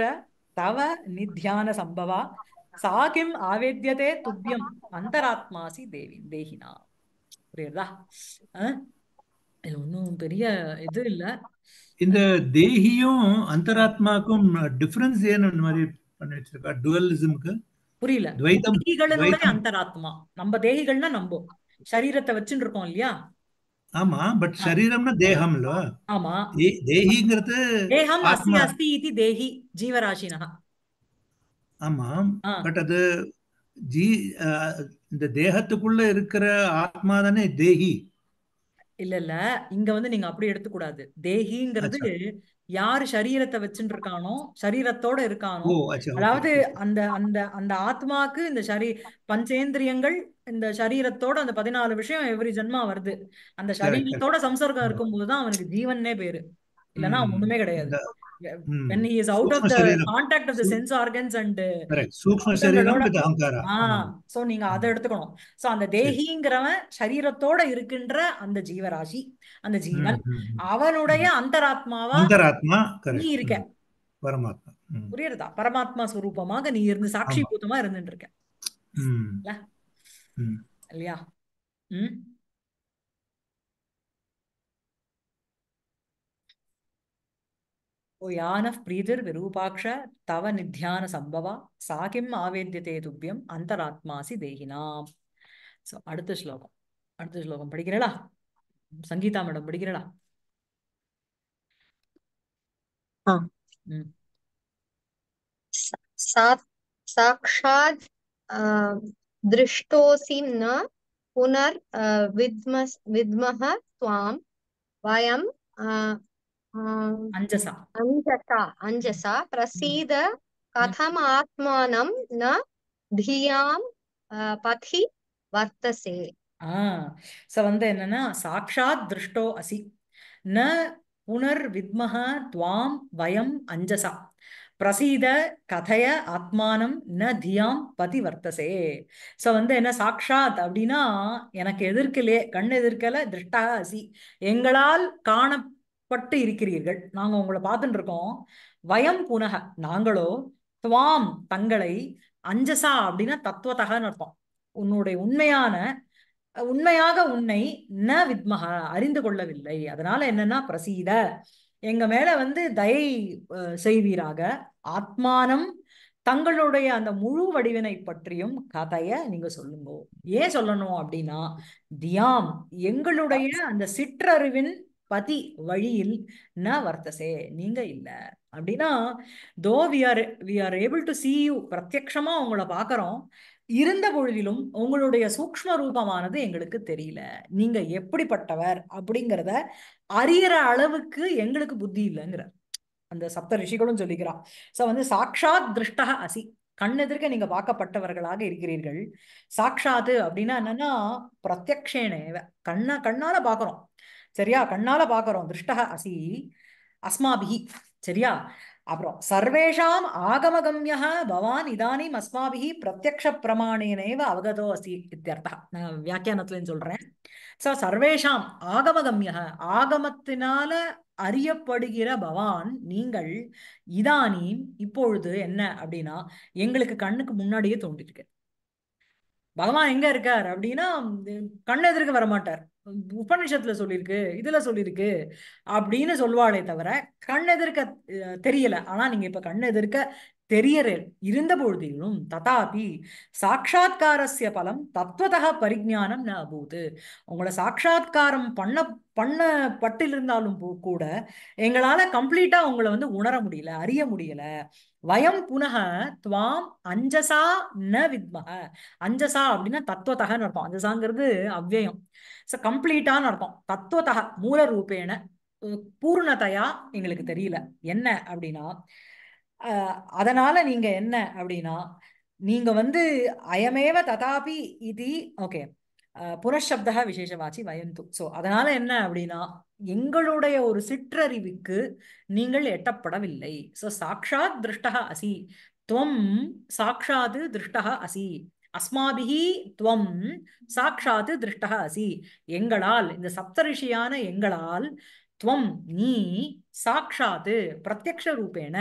தவ நித்தியான சம்பவா சா கிம் ஆவேத்தியதே துப்பியம் அந்தராத்மாசி தேவி தேகினா புரியுதா இது ஒன்றும் பெரிய இது இல்லை இந்த தேகியும் அந்தராத்மாக்கும் டிஃபரன்ஸ் ஏன்னு மாதிரி பண்ணி வச்சிருக்கா புரியல தேகிகளுடைய அந்தராத்மா நம்ம தேகிகள்னா நம்போ சரீரத்தை வச்சுட்டு இருக்கோம் இல்லையா ஆமா பட் శరీరంన దేహంలో ஆமா దేహిங்கிறது దేహం అస్తి అస్తి ఇది దేహి జీవరాశినః ஆமா பட் அது ஜீ இந்த தேகத்துக்குள்ள இருக்கிற ஆத்மா தானே தேஹி இல்ல இல்ல இங்க வந்து நீங்க அப்படி எடுத்துக்கூடாது தேஹிங்கிறது யாரு சரீரத்தை வச்சுட்டு இருக்கானோ சரீரத்தோட இருக்கானோ அதாவது அந்த அந்த அந்த ஆத்மாக்கு இந்த சரீ பஞ்சேந்திரியங்கள் இந்த சரீரத்தோட அந்த பதினாலு விஷயம் எவ்ரி ஜென்மா வருது அந்த சரீரத்தோட சம்சர்க்கம் போதுதான் அவனுக்கு ஜீவன்னே பேரு இல்லைன்னா ஒண்ணுமே கிடையாது when he is out of the contact of the sense organs and so நீங்க அத எடுத்துக்கணும் சோ அந்த தேஹிங்கறவன் சரீரத்தோட இருக்கின்ற அந்த ஜீவராசி அந்த ஜீவன் அவனுடைய அந்தராத்மாவா நீ இருக்க பரமாத்மா புரியுறதா பரமாத்மா ஸ்வரூபமாக நீ இருந்து சாட்சி பூத்தமா இருந்துட்டு இருக்க ம். இல்லையா? ம். ओ यानः प्रीतिर्विरूपाक्ष तव निध्यानसम्भव सा किम् आवेद्यते तुभ्यम् अन्तरात्मासि देहिनाम् ஸோ அடுத்த ஸ்லோகம் அடுத்த ஸ்லோகம் படிக்கிறடா சங்கீதா மேடம் படிக்கிறடா சாட்சாத் दृष्टोसी न पुनर् विद्म विद्म वयम अंजसा अंजसा प्रसीद कथम आत्मान न धियाम पथि वर्तसे साक्षा दृष्टो असि न अंजसा பிரசீத கதைய ஆத்மானம் ந தியாம் பதி வர்த்தசே ஸோ வந்து என்ன சாக்ஷாத் அப்படின்னா எனக்கு எதிர்க்கலே கண் எதிர்க்கல திருஷ்டா அசி எங்களால் காணப்பட்டு இருக்கிறீர்கள் நாங்கள் உங்களை பார்த்துட்டு இருக்கோம் வயம் புனக நாங்களோ துவாம் தங்களை அஞ்சசா அப்படின்னா தத்துவத்தகன்னு அர்த்தம் உன்னுடைய உண்மையான உண்மையாக உன்னை ந வித்மக அறிந்து கொள்ளவில்லை அதனால என்னன்னா பிரசீத எங்க மேல வந்து தயை செய்வீராக ஆத்மானம் தங்களுடைய அந்த முழு வடிவினை பற்றியும் கதைய நீங்க சொல்லுங்க ஏன் சொல்லணும் அப்படின்னா தியாம் எங்களுடைய அந்த சிற்றறிவின் பதி வழியில் ந வர்த்தசே நீங்க இல்ல அப்படின்னா though we are we are able to see you பிரத்யக்ஷமா உங்களை பாக்குறோம் இருந்த பொழுதிலும் உங்களுடைய சூக்ம ரூபமானது எங்களுக்கு தெரியல நீங்க எப்படிப்பட்டவர் அப்படிங்கிறத அறியற அளவுக்கு எங்களுக்கு புத்தி இல்லைங்கிறார் அந்த சப்த ரிஷிகளும் சொல்லிக்கிறான் சோ வந்து சாட்சாத் திருஷ்டக அசி கண்ணெதிர்க்க நீங்க பார்க்கப்பட்டவர்களாக இருக்கிறீர்கள் சாட்சாத்து அப்படின்னா என்னன்னா பிரத்யக்ஷேனேவ கண்ணா கண்ணால பாக்குறோம் சரியா கண்ணால பாக்குறோம் திருஷ்டக அசி அஸ்மாபிகி சரியா அப்புறம் சர்வேஷாம் ஆகமகம்யா பவான் இதானி அஸ்மாபிஹி பிரத்யக்ஷ பிரமாணேனேவ அவகதோ அசி இத்தியர்த்தா நான் வியாக்கியானத்துலன்னு சொல்றேன் ஸோ சர்வேஷாம் ஆகமகம்யா ஆகமத்தினால அறியப்படுகிற பவான் நீங்கள் இதானி இப்பொழுது என்ன அப்படின்னா எங்களுக்கு கண்ணுக்கு முன்னாடியே தோண்டிருக்கு பகவான் எங்க இருக்கார் அப்படின்னா கண் எதிர்க்க வரமாட்டார் உபநிஷத்துல சொல்லியிருக்கு இதுல சொல்லியிருக்கு அப்படின்னு சொல்வாளே தவிர கண் எதிர்க்க தெரியல ஆனா நீங்க இப்ப கண் எதிர்க்க தெரியற இருந்த பொழுதிலும் ததாபி சாட்சா்காரஸ்ய பலம் தத்துவதக பரிஜானம் ந அபூது அவங்கள சாட்சா்காரம் பண்ண பண்ண பட்டிருந்தாலும் கூட எங்களால கம்ப்ளீட்டா அவங்கள வந்து உணர முடியல அறிய முடியல வயம் புனக துவாம் அஞ்சசா ந வித்மக அஞ்சசா அப்படின்னா தத்துவத்தகன்னு அர்த்தம் அஞ்சசாங்கிறது அவ்வயம் ஸோ கம்ப்ளீட்டான்னு அர்த்தம் தத்துவத்தக மூல ரூபேன பூர்ணதையா எங்களுக்கு தெரியல என்ன அப்படின்னா அதனால நீங்க என்ன அப்படின்னா நீங்க வந்து அயமேவ ததாபி இது ஓகே புனஷப்தா விசேஷவாச்சி வயந்து ஸோ அதனால என்ன அப்படின்னா எங்களுடைய ஒரு சிற்றறிவுக்கு நீங்கள் எட்டப்படவில்லை ஸோ சாட்சாத் திருஷ்டா அசி துவம் சாட்சாது திருஷ்டா அசி அஸ்மாபிஹி துவம் சாட்சாத்து திருஷ்டா அசி எங்களால் இந்த சப்தரிஷியான எங்களால் துவம் நீ சாட்சாத்து பிரத்யக்ஷ ரூபேன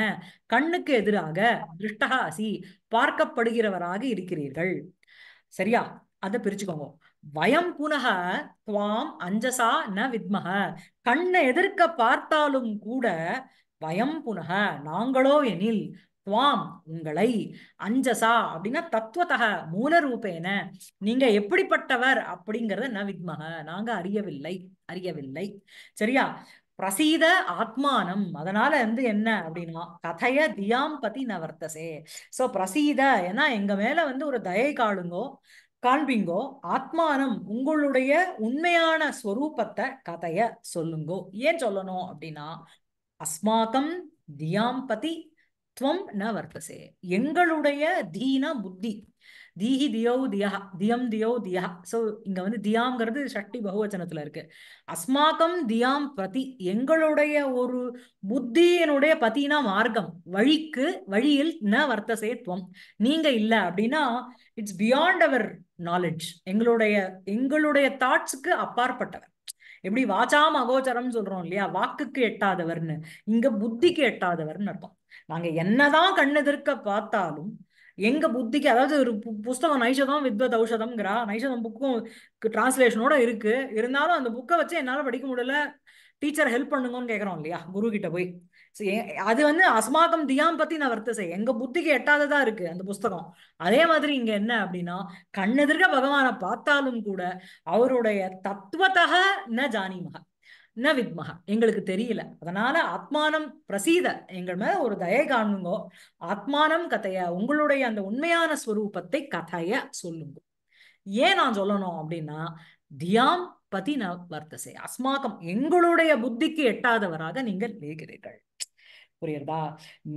கண்ணுக்கு எதிராக திருஷ்டகாசி அசி பார்க்கப்படுகிறவராக இருக்கிறீர்கள் சரியா அதை பிரிச்சுக்கோங்க வயம் புனக துவாம் அஞ்சசா ந வித்மக கண்ணை எதிர்க்க பார்த்தாலும் கூட வயம் புனக நாங்களோ எனில் துவாம் உங்களை அஞ்சசா அப்படின்னா தத்துவத்தக மூல ரூபேன நீங்க எப்படிப்பட்டவர் அப்படிங்கறத ந வித்மக நாங்க அறியவில்லை அறியவில்லை சரியா பிரசீத ஆத்மானம் அதனால வந்து என்ன அப்படின்னா கதைய தியாம்பதி நவர்த்தசே சோ பிரசீத ஏன்னா எங்க மேல வந்து ஒரு தயை காளுங்கோ காண்பிங்கோ ஆத்மானம் உங்களுடைய உண்மையான ஸ்வரூபத்தை கதைய சொல்லுங்கோ ஏன் சொல்லணும் அப்படின்னா அஸ்மாக்கம் தியாம்பதி துவம் ந வர்த்தசே எங்களுடைய தீனா புத்தி தீஹி தியோ தியா தியம் தியோ தியா ஸோ இங்க வந்து தியாங்கிறது சட்டி பகுவச்சனத்துல இருக்கு அஸ்மாக்கம் தியாம் பதி எங்களுடைய ஒரு புத்தியினுடைய பத்தினா மார்க்கம் வழிக்கு வழியில் ந வர்த்தசே துவம் நீங்க இல்ல அப்படின்னா இட்ஸ் பியாண்ட் அவர் நாலேஜ் எங்களுடைய எங்களுடைய தாட்ஸுக்கு அப்பாற்பட்டவர் எப்படி வாச்சாம் அகோச்சரம் சொல்றோம் இல்லையா வாக்குக்கு எட்டாதவர்னு இங்க புத்திக்கு எட்டாதவர்னு அர்த்தம் நாங்க என்னதான் திருக்க பார்த்தாலும் எங்க புத்திக்கு அதாவது ஒரு புஸ்தகம் நைஷதம் வித்வத் ஔஷதம்ங்கிறா நைஷதம் புக்கும் டிரான்ஸ்லேஷனோட இருக்கு இருந்தாலும் அந்த புக்கை வச்சு என்னால படிக்க முடியல டீச்சர் ஹெல்ப் பண்ணுங்கன்னு கேட்கறோம் இல்லையா குரு கிட்ட போய் அது வந்து அஸ்மாக்கம் தியாம் பத்தி நான் வர்த்த செய்ய எங்க புத்திக்கு எட்டாததா இருக்கு அந்த புஸ்தகம் அதே மாதிரி இங்க என்ன அப்படின்னா கண்ணெதிர்க பகவானை பார்த்தாலும் கூட அவருடைய தத்துவத்தக ந ஜானிமக ந வித்மஹா எங்களுக்கு தெரியல அதனால ஆத்மானம் பிரசீத எங்கள் மேல ஒரு தயை காணுங்கோ ஆத்மானம் கதைய உங்களுடைய அந்த உண்மையான ஸ்வரூபத்தை கதைய சொல்லுங்க ஏன் நான் சொல்லணும் அப்படின்னா தியாம் பதி ந வர்த்தசை அஸ்மாக்கம் எங்களுடைய புத்திக்கு எட்டாதவராக நீங்கள் லேகிறீர்கள் புரியுறதா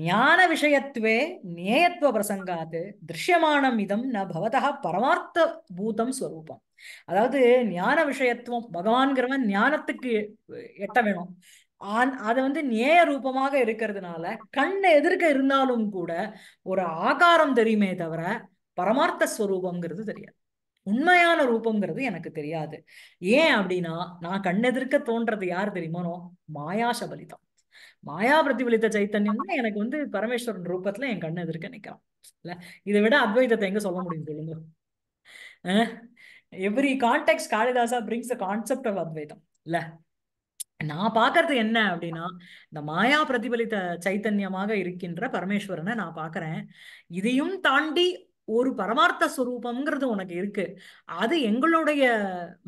ஞான விஷயத்துவே நேயத்துவ பிரசங்காத்து திருஷ்யமானம் இதம் ந பவதா பரமார்த்த பூதம் ஸ்வரூபம் அதாவது ஞான விஷயத்துவம் பகவான்கிறவன் ஞானத்துக்கு எட்ட வேணும் ஆன் அது வந்து நேய ரூபமாக இருக்கிறதுனால கண்ணை எதிர்க்க இருந்தாலும் கூட ஒரு ஆகாரம் தெரியுமே தவிர பரமார்த்த ஸ்வரூபங்கிறது தெரியாது உண்மையான ரூபங்கிறது எனக்கு தெரியாது ஏன் அப்படின்னா நான் கண்ணெதிர்க்க தோன்றது யார் தெரியுமோனோ மாயாசபலிதம் மாயா பிரதிபலித்த சைத்தன்யம் தான் எனக்கு வந்து பரமேஸ்வரன் ரூபத்துல என் கண்ணு எதிர்க்க நிக்கிறான் இல்ல இதை விட அத்வைதத்தை எங்க சொல்ல முடியும் சொல்லுங்க every context Kalidasa brings concept of Advaitam இல்ல நான் பாக்குறது என்ன அப்படின்னா இந்த மாயா பிரதிபலித்த சைத்தன்யமாக இருக்கின்ற பரமேஸ்வரனை நான் பாக்குறேன் இதையும் தாண்டி ஒரு பரமார்த்த சுரூபம்ங்கிறது உனக்கு இருக்கு அது எங்களுடைய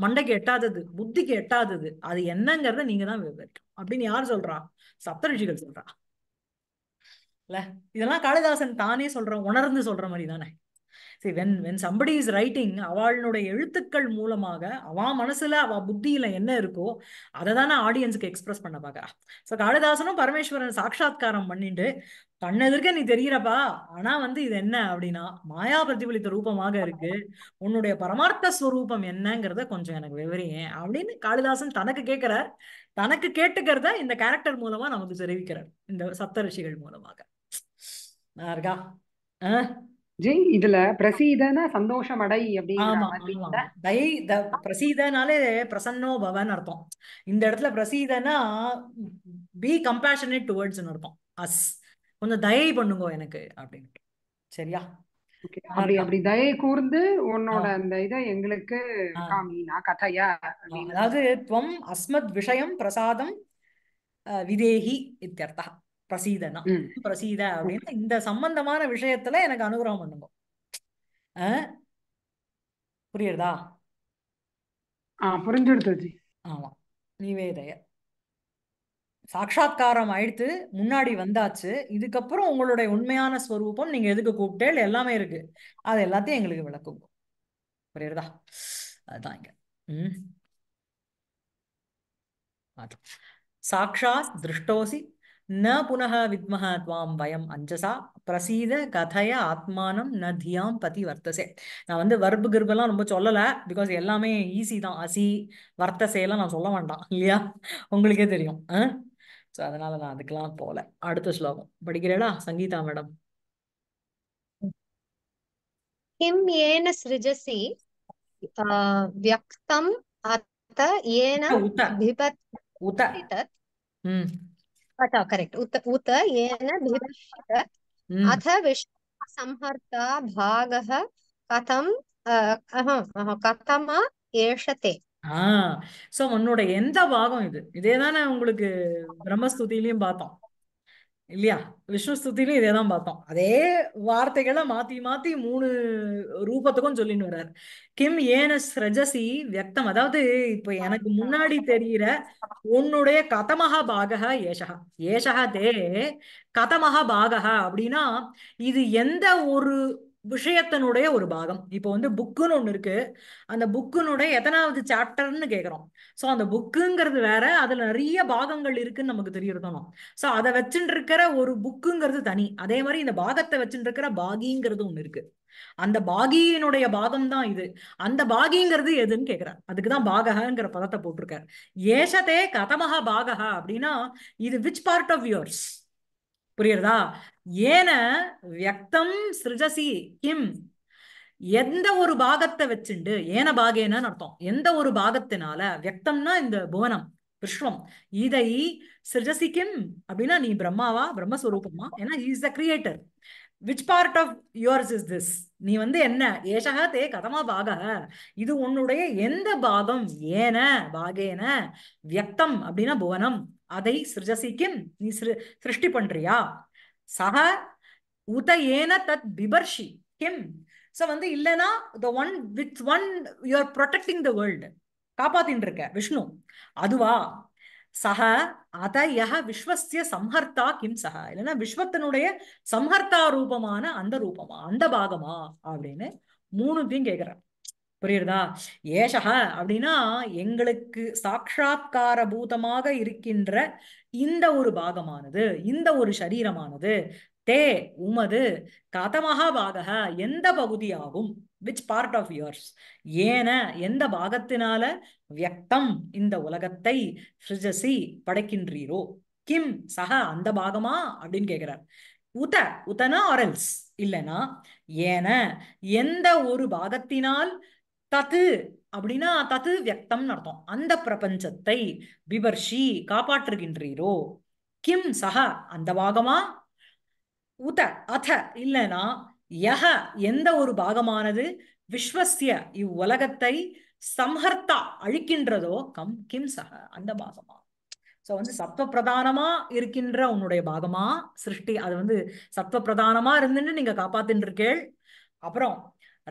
மண்டைக்கு எட்டாதது புத்திக்கு எட்டாதது அது என்னங்கிறத நீங்க தான் விவரிக்கணும் அப்படின்னு யார் சொல்றான் சப்த ரிஷிகள் சொல்றா இல்ல இதெல்லாம் காளிதாசன் தானே சொல்ற உணர்ந்து சொல்ற மாதிரி தானே சரி when when somebody is writing அவளுடைய எழுத்துக்கள் மூலமாக அவ மனசுல அவ புத்தியில என்ன இருக்கோ அதை தானே ஆடியன்ஸுக்கு எக்ஸ்பிரஸ் பண்ண பாக்கா ஸோ காளிதாசனும் பரமேஸ்வரன் சாட்சா்காரம் பண்ணிட்டு பண்ணதற்கு நீ தெரியறப்பா ஆனா வந்து இது என்ன அப்படின்னா மாயா பிரதிபலித்த ரூபமாக இருக்கு உன்னுடைய பரமார்த்த ஸ்வரூபம் என்னங்கிறத கொஞ்சம் எனக்கு விவரியே அப்படின்னு காளிதாசன் தனக்கு கேட்கிறார் தனக்கு கேட்டுக்கிறத இந்த கேரக்டர் மூலமா நமக்கு தெரிவிக்கிறார் இந்த சப்த மூலமாக நல்லா இருக்கா ஆஹ் ஜெய் இதுல பிரசீதனா சந்தோஷம் அடை அப்படிங்கிற பிரசீதனாலே பிரசன்னோ பவன் அர்த்தம் இந்த இடத்துல பிரசீதனா பி கம்பேஷனேட் டுவர்ட்ஸ் அர்த்தம் அஸ் கொஞ்சம் தயை பண்ணுங்க எனக்கு அப்படின்னு சரியா அப்படி அப்படி தயை கூர்ந்து உன்னோட அந்த இதை எங்களுக்கு காமினா கதையா அதாவது துவம் அஸ்மத் விஷயம் பிரசாதம் விதேகி இத்தியர்த்தா பிரசீதனா பிரசீத அப்படின்னு இந்த சம்பந்தமான விஷயத்துல எனக்கு அனுகிரகம் பண்ணுங்க புரியுறதா புரிஞ்சுடுத்து ஆமா நிவேதைய சாட்சா்காரம் ஆயிடுத்து முன்னாடி வந்தாச்சு இதுக்கப்புறம் உங்களுடைய உண்மையான ஸ்வரூபம் நீங்க எதுக்கு கூப்பிட்டேல் எல்லாமே இருக்கு அது எல்லாத்தையும் எங்களுக்கு விளக்குங்க புரியுறதா அதுதான் இங்க ம் திருஷ்டோசி ந புனக வித்மஹ துவாம் பயம் அஞ்சசா பிரசீத கதைய ஆத்மானம் ந தியாம் பதி வர்த்தசே நான் வந்து வர்பு கிர்பெல்லாம் ரொம்ப சொல்லலை பிகாஸ் எல்லாமே ஈஸி தான் அசி வர்த்தசையெல்லாம் நான் சொல்ல வேண்டாம் இல்லையா உங்களுக்கே தெரியும் ஸோ அதனால நான் அதுக்கெல்லாம் போகல அடுத்த ஸ்லோகம் படிக்கிறேடா சங்கீதா மேடம் கிம் ஏன சிருஜசி வியக்தம் அத்த ஏன உத உத अथ करेक्ट उत उत येन अथ विश्वसंहर्ता भागः कथं கதம ஏஷத்தே ஆஹ் சோ உன்னோட எந்த பாகம் இது இதே உங்களுக்கு பிரம்மஸ்துதியிலயும் பார்த்தோம் இல்லையா விஷ்ணு ஸ்துதியிலும் இதே தான் பார்த்தோம் அதே வார்த்தைகளை மாத்தி மாத்தி மூணு ரூபத்துக்கும் சொல்லின்னு வர்றாரு கிம் ஏன ஸ்ரஜசி வியக்தம் அதாவது இப்ப எனக்கு முன்னாடி தெரிகிற உன்னுடைய கதமகா பாகா ஏஷகா ஏஷகா தே கதமகா பாகா அப்படின்னா இது எந்த ஒரு விஷயத்தினுடைய ஒரு பாகம் இப்போ வந்து புக்குன்னு ஒன்று இருக்கு அந்த புக்குனுடைய எத்தனாவது சாப்டர்னு கேட்குறோம் ஸோ அந்த புக்குங்கிறது வேற அதில் நிறைய பாகங்கள் இருக்குன்னு நமக்கு தெரியறதணும் ஸோ அதை வச்சுட்டு இருக்கிற ஒரு புக்குங்கிறது தனி அதே மாதிரி இந்த பாகத்தை வச்சுட்டு இருக்கிற பாகிங்கிறது ஒன்று இருக்கு அந்த பாகியினுடைய பாகம் தான் இது அந்த பாகிங்கிறது எதுன்னு கேட்கிறார் அதுக்குதான் பாகஹங்கிற பதத்தை போட்டிருக்காரு ஏஷதே கதமகா பாகஹா அப்படின்னா இது விச் பார்ட் ஆஃப் யுவர்ஸ் புரியுறதா ஏன வியக்தம் சிருஜசி கிம் எந்த ஒரு பாகத்தை வச்சுண்டு ஏன பாகேன அர்த்தம் எந்த ஒரு பாகத்தினால வியக்தம்னா இந்த புவனம் விஸ்வம் இதை சிருஜசி கிம் அப்படின்னா நீ பிரம்மாவா பிரம்மஸ்வரூபமா ஏன்னா is the creator which part of yours is this நீ வந்து என்ன ஏஷக தே கதமா பாக இது உன்னுடைய எந்த பாகம் ஏன பாகேன வியக்தம் அப்படின்னா புவனம் அதை சிருஜசிக்கும் நீ சிருஷ்டி பண்றியா சக உத ஏன தத் பிபர்ஷி கிம் ஸோ வந்து இல்லைன்னா the one with one you are protecting the world காப்பாத்தின்னு இருக்க விஷ்ணு அதுவா சக அத யக விஸ்வசிய சம்ஹர்த்தா கிம் சக இல்லைன்னா விஸ்வத்தினுடைய சம்ஹர்த்தா ரூபமான அந்த ரூபமா அந்த பாகமா அப்படின்னு மூணுத்தையும் கேட்கிறார் புரியுறதா ஏஷக அப்படின்னா எங்களுக்கு சாட்சா்கார பூதமாக இருக்கின்ற இந்த ஒரு பாகமானது இந்த ஒரு சரீரமானது தே உமது கதமகா பாகக எந்த பகுதியாகும் விச் பார்ட் ஆஃப் யுவர்ஸ் ஏன எந்த பாகத்தினால வியக்தம் இந்த உலகத்தை சிருஜசி படைக்கின்றீரோ கிம் சக அந்த பாகமா அப்படின்னு கேட்கிறார் உத உதனா ஆரல்ஸ் இல்லைனா ஏன எந்த ஒரு பாகத்தினால் தத்து அப்படின்னா தத்து வியக்தம்னு அர்த்தம் அந்த பிரபஞ்சத்தை விபர்ஷி காப்பாற்றுகின்றீரோ கிம் சஹ அந்த பாகமா உத அத இல்லைனா யஹ எந்த ஒரு பாகமானது விஸ்வசிய இவ்வுலகத்தை சம்ஹர்த்தா அழிக்கின்றதோ கம் கிம் சஹ அந்த பாகமா ஸோ வந்து சத்வ பிரதானமா இருக்கின்ற உன்னுடைய பாகமா சிருஷ்டி அது வந்து சத்வ பிரதானமா இருந்துட்டு நீங்க காப்பாத்தின் இருக்கேள் அப்புறம்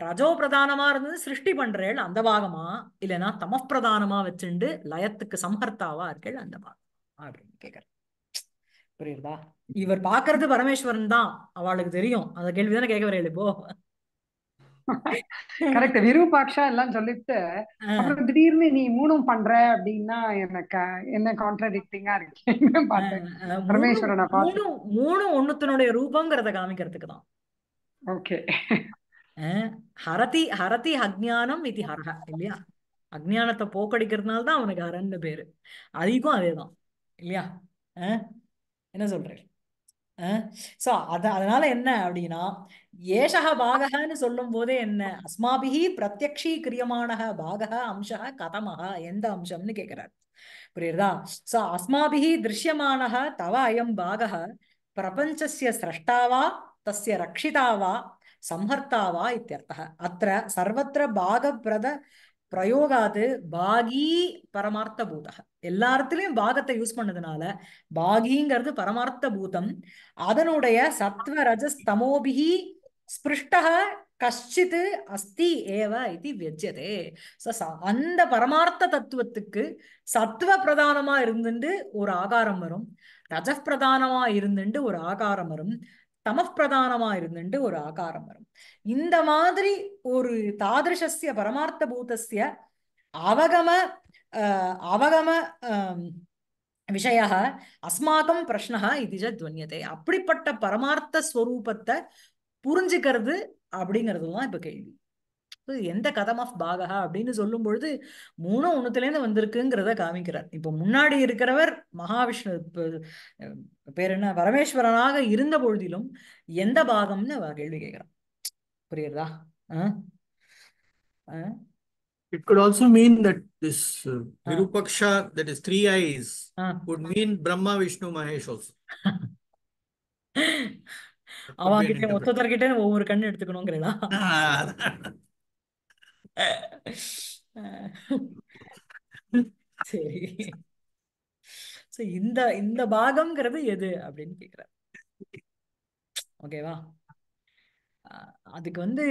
ரஜோ பிரதானமா இருந்தது சிருஷ்டி பண்றேள் அந்த பாகமா இல்லைன்னா பிரதானமா வச்சுண்டு லயத்துக்கு சம்ஹர்த்தாவா இருக்கேள் அந்த பாகம் அப்படின்னு கேக்குற புரியுதா இவர் பாக்குறது பரமேஸ்வரன் தான் அவளுக்கு தெரியும் அந்த கேள்விதான கேட்க வரையில இப்போ கரெக்ட் விருபாட்சா எல்லாம் சொல்லிட்டு அப்புறம் திடீர்னு நீ மூணும் பண்ற அப்படின்னா எனக்கு என்ன கான்ட்ரடிக்டிங்கா இருக்கேன்னு பார்த்தேன் பரமேஸ்வரனை பார்த்து மூணு மூணு ஒண்ணுத்தனுடைய ரூபங்கிறத காமிக்கிறதுக்கு தான் ஓகே ஹரதி ஹரதி அஜ்ஞானம் இது ஹரஹ இல்லையா அக்ஞானத்தை போக்கடிக்கிறதுனால தான் அவனுக்கு ஹரன்னு பேரு அதிகம் அதேதான் இல்லையா என்ன சொல்றேன் சோ அத அதனால என்ன அப்படின்னா ஏஷக பாகன்னு சொல்லும் போதே என்ன அஸ்மாபிகி பிரத்யக்ஷி கிரியமான பாகக அம்சக கதமக எந்த அம்சம்னு கேட்கிறார் புரியுதா சோ அஸ்மாபிகி திருஷ்யமான தவ அயம் பாகக பிரபஞ்சசிய சிரஷ்டாவா தஸ்ய ரக்ஷிதாவா சம்ஹர்த்தாவா இத்தியர்த்தக அத்த சர்வத்திர பாகப்பிரத பிரயோகாது பாகி பரமார்த்த பூதக எல்லா பாகத்தை யூஸ் பண்ணதுனால பாகிங்கிறது பரமார்த்த பூதம் அதனுடைய சத்வ ரஜஸ் தமோபிகி ஸ்பிருஷ்டக கஷ்டித்து அஸ்தி ஏவ இது வெஜ்யதே அந்த பரமார்த்த தத்துவத்துக்கு சத்துவ பிரதானமா இருந்துட்டு ஒரு ஆகாரம் வரும் ரஜ பிரதானமா இருந்துட்டு ஒரு ஆகாரம் வரும் தமப்பிரதானமா இருந்துட்டு ஒரு ஆகாரம் வரும் இந்த மாதிரி ஒரு தாதிருஷ்ய பரமார்த்த பூதசிய அவகம அவகம விஷய அஸ்மாக்கம் பிரஷ்னா இதுஜ துவன்யத்தை அப்படிப்பட்ட பரமார்த்த ஸ்வரூபத்தை புரிஞ்சுக்கிறது அப்படிங்கிறதுலாம் இப்ப கேள்வி எந்த கதம் ஆஃப் பாகஹா அப்படின்னு சொல்லும் பொழுது மூணு ஒன்றுத்துலேருந்து வந்திருக்குங்கிறத காமிக்கிறார் இப்போ முன்னாடி இருக்கிறவர் மகாவிஷ்ணு பேர் என்ன பரமேஸ்வரனாக இருந்த பொழுதிலும் எந்த பாகம்னு அவர் கேள்வி கேட்கிறார் புரியுறதா It could also mean that this uh, Virupaksha, that is three eyes, uh, could mean Brahma, Vishnu, Mahesh also. [LAUGHS] அவன் கிட்ட மொத்தத்தர்கிட்ட ஒவ்வொரு கண்ணு எடுத்துக்கணும் [LAUGHS] [LAUGHS] சரி சோ இந்த இந்த பாகம்ங்கிறது எது அப்படின்னு கேக்குற ஓகேவா அதுக்கு வந்து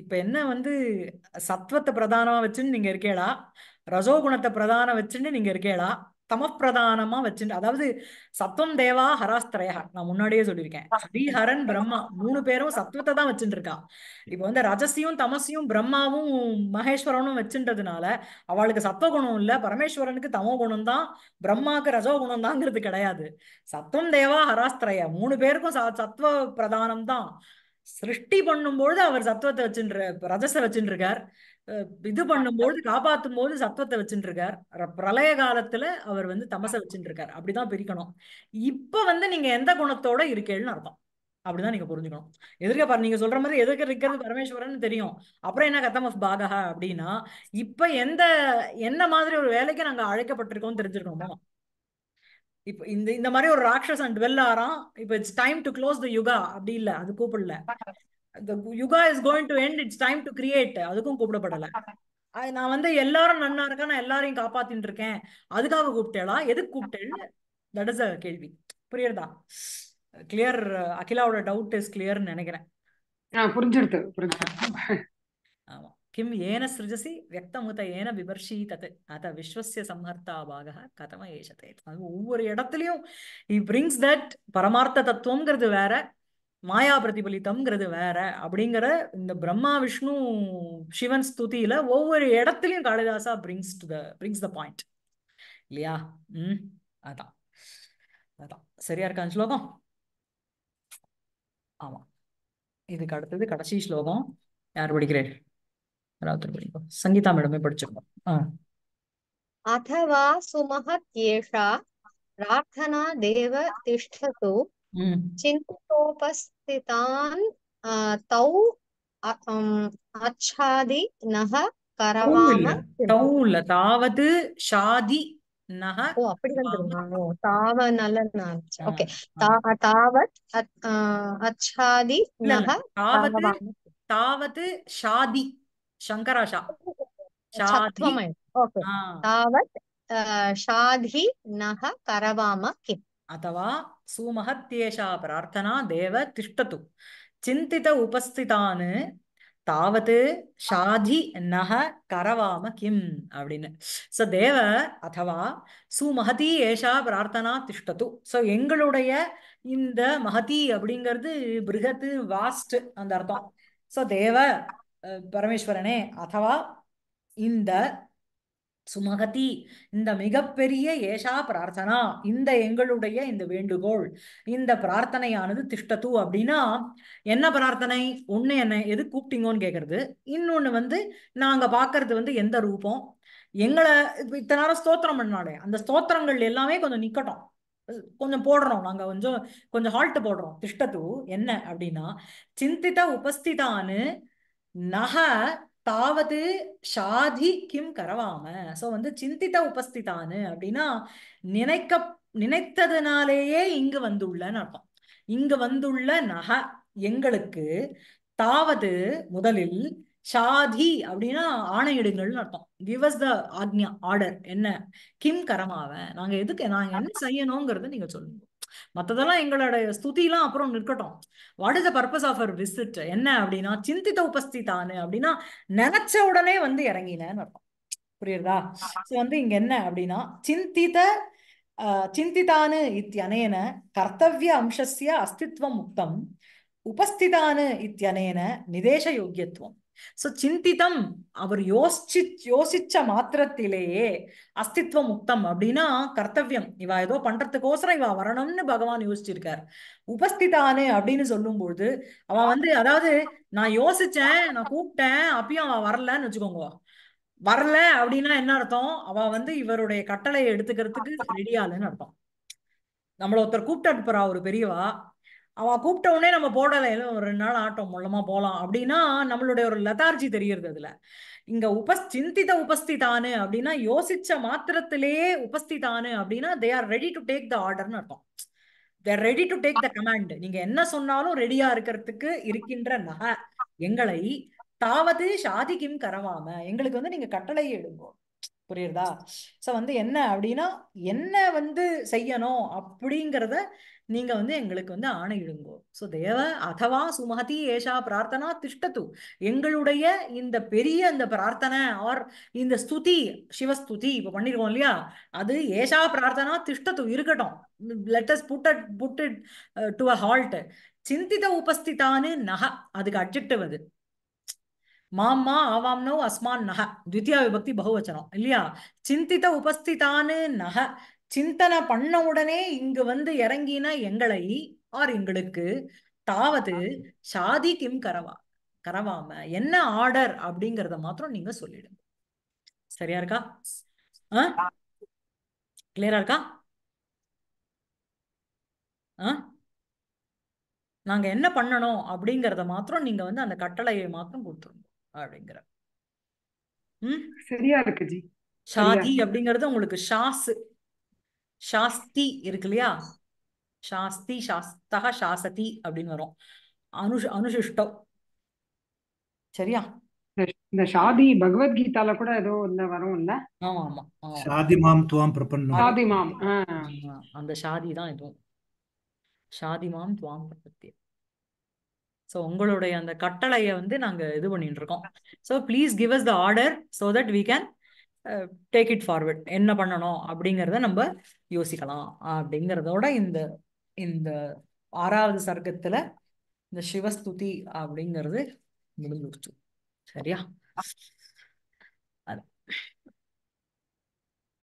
இப்ப என்ன வந்து சத்வத்தை பிரதானமா வச்சுன்னு நீங்க இருக்கேளா ரசோ குணத்தை பிரதானம் வச்சுன்னு நீங்க இருக்கேளா தமப்பிரதானமா வச்சுட்டு அதாவது சத்வம் தேவா ஹராஸ்திரயா நான் முன்னாடியே சொல்லியிருக்கேன் ஸ்ரீஹரன் பிரம்மா மூணு பேரும் சத்வத்தை தான் வச்சுட்டு இருக்கா இப்ப வந்து ரஜசியும் தமசியும் பிரம்மாவும் மகேஸ்வரனும் வச்சுன்றதுனால அவளுக்கு சத்வ குணம் இல்ல பரமேஸ்வரனுக்கு தமோ குணம் தான் பிரம்மாவுக்கு ரஜோ குணம் தாங்கிறது கிடையாது சத்வம் தேவா ஹராஸ்திரயா மூணு பேருக்கும் சத்வ பிரதானம் தான் சிருஷ்டி பண்ணும்பொழுது அவர் சத்துவத்தை வச்சுன்ற ரஜச வச்சுருக்கார் இது பண்ணும்போது காப்பாத்தும் போது சத்துவத்தை வச்சுருக்கார் பிரளய காலத்துல அவர் வந்து தமச வச்சுருக்கார் அப்படிதான் பிரிக்கணும் இப்ப வந்து நீங்க எந்த குணத்தோட இருக்கேன்னு அர்த்தம் அப்படிதான் நீங்க புரிஞ்சுக்கணும் எதிர்க்க பாரு நீங்க சொல்ற மாதிரி எதிர்க்க இருக்கிறது பரமேஸ்வரன் தெரியும் அப்புறம் என்ன கத்தம் ஆஃப் பாகஹா அப்படின்னா இப்ப எந்த என்ன மாதிரி ஒரு வேலைக்கு நாங்க அழைக்கப்பட்டிருக்கோம் தெரிஞ்சிருக்கோமோ இப்ப இந்த இந்த மாதிரி ஒரு ராட்சசன் டுவெல் ஆறாம் இப்ப it's time to close the yuga அப்படி இல்ல அது கூப்பிடல yuga is going to end it's time to create அதுக்கும் கூப்பிடப்படல நான் வந்து எல்லாரும் நன்னா இருக்கா நான் எல்லாரையும் காப்பாத்தின்னு இருக்கேன் அதுக்காக கூப்பிட்டேளா எதுக்கு கூப்பிட்டேன்னு தட் இஸ் அ கேள்வி புரியுறதா கிளியர் அகிலாவோட டவுட் இஸ் கிளியர்னு நினைக்கிறேன் புரிஞ்சிருது புரிஞ்சு கிம் ஏன சிருஜசி வியக்தமுத ஏன விபர்ஷி தத் அத விஸ்வசிய சம்ஹர்த்தா பாக கதம ஏஷத்தை ஒவ்வொரு இடத்துலையும் இ பிரிங்ஸ் தட் பரமார்த்த தத்துவங்கிறது வேற மாயா பிரதிபலித்தம்ங்கிறது வேற அப்படிங்கிற இந்த பிரம்மா விஷ்ணு சிவன் ஸ்துதியில ஒவ்வொரு இடத்துலையும் Kalidasa brings to the brings the point இல்லையா ம் அதான் அதான் சரியா இருக்கான் ஸ்லோகம் ஆமா இதுக்கு அடுத்தது கடைசி ஸ்லோகம் யார் படிக்கிறேன் யாராவது படிங்க சங்கீதா மேடமே படிச்சிருக்கோம் ஆ அதவா சுமஹத் ஏஷா பிரார்த்தனா தேவ திஷ்டது சிந்தோபஸ்திதான் தௌ அச்சாதி நக கரவாம தௌ இல்ல தாவது ஷாதி ஓ அப்படி வந்துருமா தாவ நல்ல ஓகே தாவத் அச்சாதி நக தாவத் ஷாதி शङ्करा ஷாதி கரவாம கிம் அப்படின்னு தேவ ஏஷா பிரார்த்தனா திஷ்டது எங்களுடைய இந்த மகதி அப்படிங்கிறது வாஸ்ட் அந்த அர்த்தம் சோ தேவ பரமேஸ்வரனே அத்தவா இந்த சுமகதி இந்த மிகப்பெரிய ஏஷா பிரார்த்தனா இந்த எங்களுடைய இந்த வேண்டுகோள் இந்த பிரார்த்தனையானது திஷ்டத்து அப்படின்னா என்ன பிரார்த்தனை ஒன்று என்ன எது கூப்பிட்டீங்கன்னு கேட்கறது இன்னொன்று வந்து நாங்கள் பார்க்கறது வந்து எந்த ரூபம் எங்களை இத்தனை நேரம் ஸ்தோத்திரம் பண்ணாலே அந்த ஸ்தோத்திரங்கள் எல்லாமே கொஞ்சம் நிற்கட்டும் கொஞ்சம் போடுறோம் நாங்க கொஞ்சம் கொஞ்சம் ஹால்ட் போடுறோம் திஷ்டத்து என்ன அப்படின்னா சிந்தித உபஸ்திதான்னு நக தாவது ஷாதி கிம் கரவாம சோ வந்து சிந்தித்த உபஸ்திதானு அப்படின்னா நினைக்க நினைத்ததுனாலேயே இங்கு வந்துள்ளன்னு அர்த்தம் இங்கு வந்துள்ள நக எங்களுக்கு தாவது முதலில் ஷாதி அப்படின்னா ஆணையிடுங்கள்னு அர்த்தம் give us the agnya order என்ன கிம் கரமாவன் நாங்க எதுக்கு நாங்க என்ன செய்யணுங்கிறத நீங்க சொல்லுங்க மத்ததெல்லாம் எங்களோட ஸ்துதிலாம் அப்புறம் நிற்கட்டும் what is the purpose of our visit என்ன அப்படின்னா சிந்தித்த உபஸ்திதானு அப்படின்னா நினைச்ச உடனே வந்து இறங்கினேன்னு அர்த்தம் புரியுறதா ஸோ வந்து இங்க என்ன அப்படின்னா சிந்தித சிந்தித்தானு இத்தியனேன கர்த்தவிய அம்சஸ்ய அஸ்தித்வம் முக்தம் உபஸ்திதானு இத்தியனேன நிதேச யோகியத்துவம் சோ சிந்திதம் அவர் யோசிச்சு யோசிச்ச மாத்திரத்திலேயே அஸ்தித்வ முக்தம் அப்படின்னா கர்த்தவியம் இவா ஏதோ பண்றதுக்கோசரம் இவா வரணும்னு பகவான் யோசிச்சிருக்காரு உபஸ்திதானு அப்படின்னு சொல்லும்போது அவ வந்து அதாவது நான் யோசிச்சேன் நான் கூப்பிட்டேன் அப்பயும் அவ வரலன்னு வச்சுக்கோங்க வரல அப்படின்னா என்ன அர்த்தம் அவ வந்து இவருடைய கட்டளையை எடுத்துக்கிறதுக்கு ரெடியாலன்னு அர்த்தம் நம்மள ஒருத்தர் கூப்பிட்டு அனுப்புறா ஒரு பெரியவா அவன் கூப்பிட்ட உடனே நம்ம போடலை இல்லை ஒரு ரெண்டு நாள் ஆட்டோம் மூலமா போகலாம் அப்படின்னா நம்மளுடைய ஒரு லதார்ஜி தெரியறது அதுல இங்க உபஸ் சிந்தித உபஸ்திதானு அப்படின்னா யோசிச்ச மாத்திரத்திலேயே உபஸ்திதானு அப்படின்னா they are ready to take the ஆர்டர்னு அர்த்தம் they're ready to take the command நீங்க என்ன சொன்னாலும் ரெடியா இருக்கிறதுக்கு இருக்கின்ற நக எங்களை தாவது சாதிக்கும் கரவாம எங்களுக்கு வந்து நீங்க கட்டளை எடுங்கோ புரியுறதா சோ வந்து என்ன அப்படின்னா என்ன வந்து செய்யணும் அப்படிங்கிறத நீங்க வந்து எங்களுக்கு வந்து ஆணையிடுங்கோ ஸோ தேவ அதவா சுமதி ஏஷா பிரார்த்தனா திஷ்டத்து எங்களுடைய இந்த பெரிய அந்த பிரார்த்தனை ஆர் இந்த ஸ்துதி சிவஸ்துதி இப்போ பண்ணிருக்கோம் இல்லையா அது ஏஷா பிரார்த்தனா திஷ்டத்து இருக்கட்டும் லெட்டஸ் புட்ட புட்டு டு அ ஹால்ட் சிந்தித உபஸ்திதானு நக அதுக்கு அட்ஜெக்டிவ் அது மாம்மா ஆவாம்னோ அஸ்மான் நக த்வித்தியா விபக்தி பகுவச்சனம் இல்லையா சிந்தித உபஸ்திதானு நக சிந்தனை பண்ண உடனே இங்கு வந்து இறங்கினா எங்களை ஆர் எங்களுக்கு தாவது சாதி கிம் கரவா கரவாம என்ன ஆர்டர் அப்படிங்கறத மாத்திரம் நீங்க சொல்லிடுங்க சரியா இருக்கா கிளியரா இருக்கா நாங்க என்ன பண்ணணும் அப்படிங்கறத மாத்திரம் நீங்க வந்து அந்த கட்டளையை மாத்திரம் கொடுத்துருங்க அப்படிங்கிற சரியா இருக்கு ஜி சாதி அப்படிங்கறது உங்களுக்கு ஷாஸ் சாஸ்தி இருக்கு இல்லையா சாஸ்தி சாஸ்தக சாசதி அப்படின்னு வரும் அனுஷ அனுசிஷ்டம் சரியா இந்த சாதி பகவத்கீதால கூட ஏதோ இந்த வரும் இல்ல ஆமா ஆமா சாதி மாம் துவாம் பிரபன்னம் சாதி மாம் அந்த சாதி தான் இதுவும் சாதி மாம் துவாம் பிரபத்தியம் ஸோ உங்களுடைய அந்த கட்டளையை வந்து நாங்கள் இது பண்ணிட்டு இருக்கோம் so please give us the order so that we can take it forward என்ன பண்ணணும் அப்படிங்கிறத நம்ம யோசிக்கலாம் அப்படிங்கிறதோட இந்த இந்த ஆறாவது சர்க்கத்துல இந்த சிவஸ்துதி அப்படிங்கிறது முடிஞ்சிருச்சு சரியா